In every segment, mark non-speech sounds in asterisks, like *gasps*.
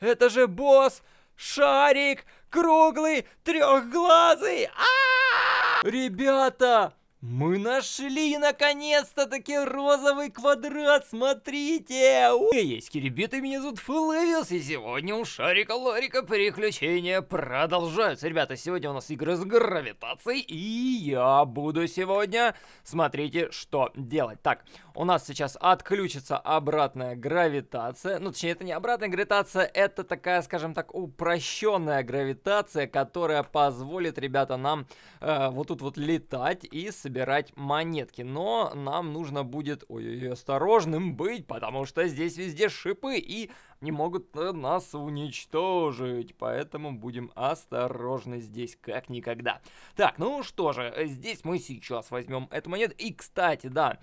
Это же босс! Шарик! Круглый! Трехглазый! А -а -а! Ребята! Мы нашли наконец-то таки розовый квадрат, смотрите! Ой, есть ребята, меня зовут Флэвис, и сегодня у Шарика Лорика приключения продолжаются. Ребята, сегодня у нас игры с гравитацией, и я буду сегодня, смотрите, что делать. Так, у нас сейчас отключится обратная гравитация, ну точнее это не обратная гравитация, это такая, скажем так, упрощенная гравитация, которая позволит, ребята, нам э, вот тут вот летать и собирать собирать монетки. Но нам нужно будет, ой-ой-ой, осторожным быть, потому что здесь везде шипы и не могут э, нас уничтожить. Поэтому будем осторожны здесь, как никогда. Так, ну что же, здесь мы сейчас возьмем эту монету. И, кстати, да,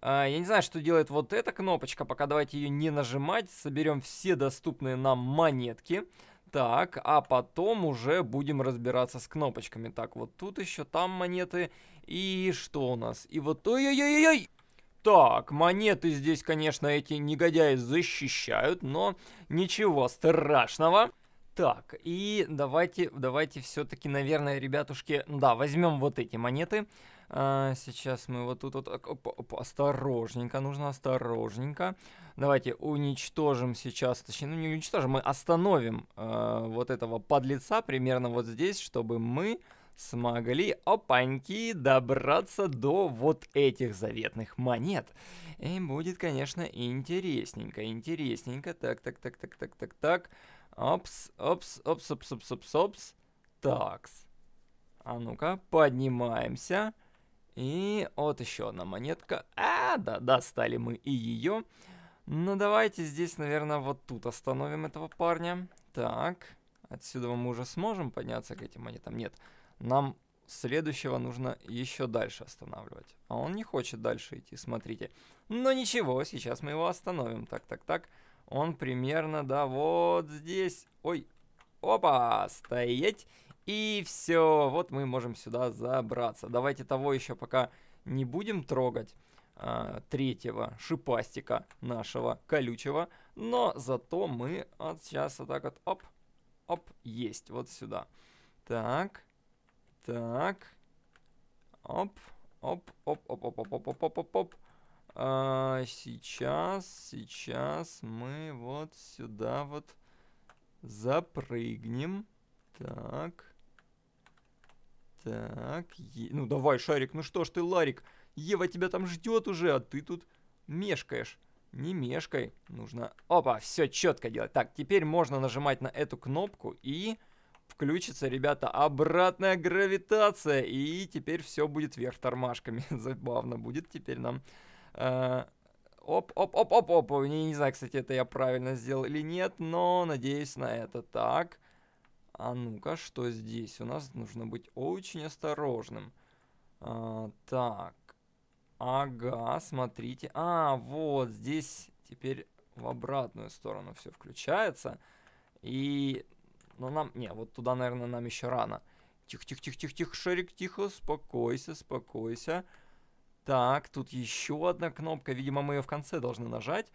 э, я не знаю, что делает вот эта кнопочка, пока давайте ее не нажимать. Соберем все доступные нам монетки. Так, а потом уже будем разбираться с кнопочками. Так, вот тут еще там монеты. И что у нас? И вот... Ой-ой-ой-ой! Так, монеты здесь, конечно, эти негодяи защищают, но ничего страшного. Так, и давайте, давайте все-таки, наверное, ребятушки, да, возьмем вот эти монеты. А, сейчас мы вот тут вот, оп, оп, осторожненько, нужно осторожненько. Давайте уничтожим сейчас, точнее, ну не уничтожим, мы остановим э, вот этого подлеца примерно вот здесь, чтобы мы смогли, опаньки, добраться до вот этих заветных монет. И будет, конечно, интересненько, интересненько. Так, так, так, так, так, так, так. Опс, опс, опс, опс, опс, опс, опс. Такс. А ну-ка, поднимаемся. И вот еще одна монетка. А, да, достали мы и ее. Ну, давайте здесь, наверное, вот тут остановим этого парня. Так, отсюда мы уже сможем подняться к этим монетам? Нет. Нет нам следующего нужно еще дальше останавливать. А он не хочет дальше идти, смотрите. Но ну, ничего, сейчас мы его остановим. Так, так, так. Он примерно, да, вот здесь. Ой, опа, стоять. И все, вот мы можем сюда забраться. Давайте того еще пока не будем трогать. А, третьего шипастика нашего колючего. Но зато мы вот сейчас вот так вот, оп, оп, есть. Вот сюда. Так, так. Оп. Оп, оп, оп, оп, оп, оп, оп, оп, оп, оп. А, сейчас, сейчас мы вот сюда вот запрыгнем. Так. Так. Е ну давай, Шарик, ну что ж ты, Ларик. Ева тебя там ждет уже, а ты тут мешкаешь. Не мешкай. Нужно... Опа, все четко делать. Так, теперь можно нажимать на эту кнопку и включится, ребята, обратная гравитация, и теперь все будет вверх тормашками. *laughs* Забавно будет теперь нам. Э, оп, оп, оп, оп, оп. Не, не знаю, кстати, это я правильно сделал или нет, но надеюсь на это. Так. А ну-ка, что здесь? У нас нужно быть очень осторожным. А, так. Ага, смотрите. А, вот здесь теперь в обратную сторону все включается. И но нам... Не, вот туда, наверное, нам еще рано. Тихо-тихо-тихо-тихо-тихо, Шарик, тихо, спокойся, спокойся. Так, тут еще одна кнопка. Видимо, мы ее в конце должны нажать.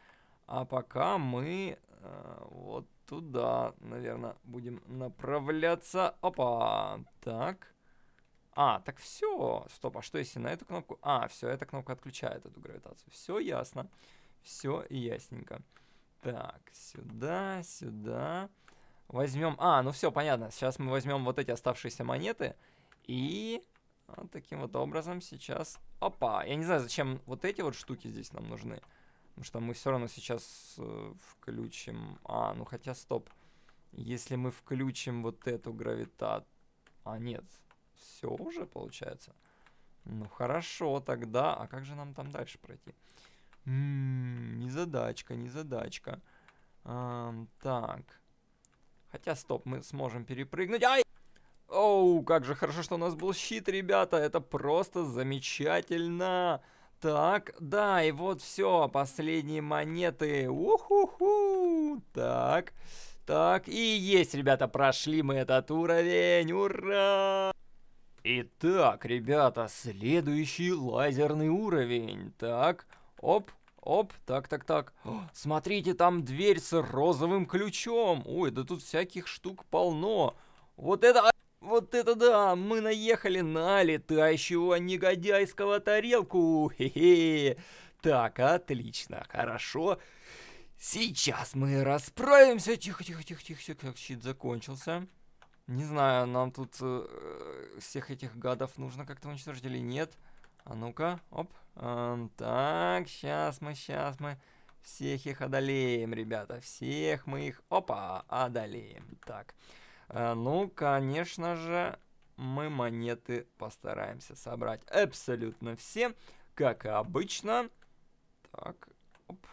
А пока мы э, вот туда, наверное, будем направляться. Опа! Так. А, так все. Стоп, а что если на эту кнопку? А, все, эта кнопка отключает эту гравитацию. Все ясно. Все ясненько. Так, сюда, сюда. Возьмем... А, ну все, понятно. Сейчас мы возьмем вот эти оставшиеся монеты. И вот таким вот образом сейчас... Опа! Я не знаю, зачем вот эти вот штуки здесь нам нужны. Потому что мы все равно сейчас э, включим... А, ну хотя, стоп. Если мы включим вот эту гравитат... А, нет. Все уже получается. Ну хорошо, тогда... А как же нам там дальше пройти? Ммм, незадачка, незадачка. Эм, так... Хотя, стоп, мы сможем перепрыгнуть. Ай! Оу, как же хорошо, что у нас был щит, ребята. Это просто замечательно. Так, да, и вот все, последние монеты. Уху-ху! Так, так, и есть, ребята, прошли мы этот уровень. Ура! Итак, ребята, следующий лазерный уровень. Так, оп, Оп, так, так, так. О, *gasps* смотрите, там дверь с розовым ключом. Ой, да тут всяких штук полно. Вот это... А, вот это да, мы наехали на летающего негодяйского тарелку. Хе-хе. Так, отлично, хорошо. Сейчас мы расправимся. Тихо, тихо, тихо, тихо, тихо. Щит закончился. Не знаю, нам тут э, всех этих гадов нужно как-то уничтожить или Нет. А ну-ка, оп. Эм, так, сейчас мы, сейчас мы всех их одолеем, ребята. Всех мы их, опа, одолеем. Так, э, ну, конечно же, мы монеты постараемся собрать абсолютно все, как и обычно. Так, оп,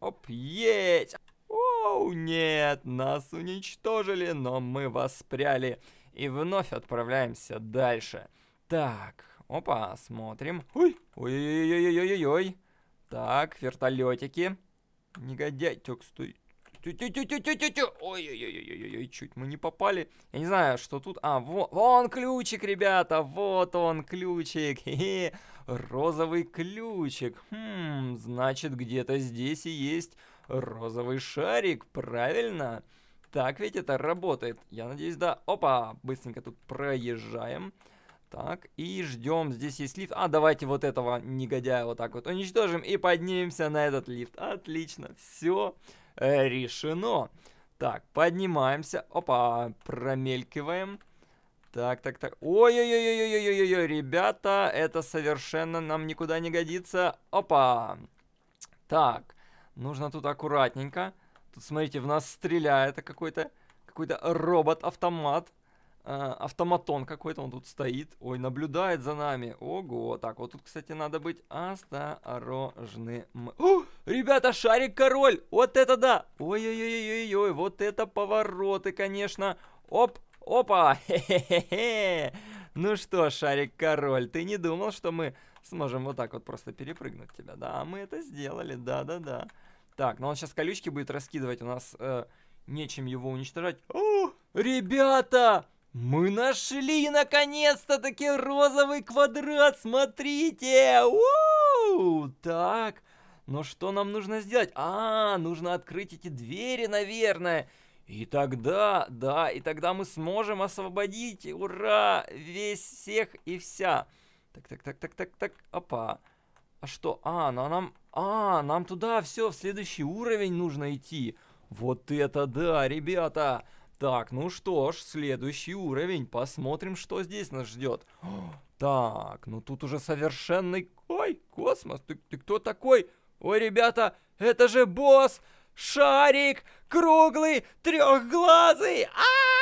оп, есть! Оу, нет, нас уничтожили, но мы воспряли и вновь отправляемся дальше. Так, Опа, смотрим. Ой, ой-ой-ой-ой-ой-ой. Так, вертолетики. Негодяй, тёк, стой. Ой-ой-ой-ой-ой, ой! чуть мы не попали. Я не знаю, что тут. А, вон, вон ключик, ребята, вот он ключик. *laughs* Розовый ключик. Хм, значит, где-то здесь и есть розовый шарик, правильно? Так ведь это работает. Я надеюсь, да. Опа, быстренько тут Проезжаем. Так, и ждем. Здесь есть лифт. А, давайте вот этого негодяя вот так вот уничтожим и поднимемся на этот лифт. Отлично, все э, решено. Так, поднимаемся. Опа, промелькиваем. Так, так, так. Ой-ой-ой-ой-ой-ой-ой, ребята, это совершенно нам никуда не годится. Опа. Так, нужно тут аккуратненько. Тут, смотрите, в нас стреляет какой-то какой-то робот-автомат. Э, автоматон какой-то, он тут стоит, ой, наблюдает за нами, ого, так, вот тут, кстати, надо быть осторожным. О, ребята, шарик король, вот это да, ой-ой-ой-ой-ой, вот это повороты, конечно, оп, опа, *laughs* хе-хе-хе, ну что, шарик король, ты не думал, что мы сможем вот так вот просто перепрыгнуть тебя, да, мы это сделали, да-да-да. Так, ну он сейчас колючки будет раскидывать, у нас э, нечем его уничтожать. О, ребята! Мы нашли наконец-то таки розовый квадрат, смотрите! у Так, но что нам нужно сделать? А, нужно открыть эти двери, наверное. И тогда, да, и тогда мы сможем освободить, ура, весь всех и вся. Так, так, так, так, так, так, опа. А что? А, ну а нам, а, нам туда все, в следующий уровень нужно идти. Вот это да, ребята! Ребята! Так, ну что ж, следующий уровень. Посмотрим, что здесь нас ждет. Так, ну тут уже совершенный... Ой, космос, ты, ты кто такой? Ой, ребята, это же босс! Шарик! Круглый! Трехглазый! А-а-а!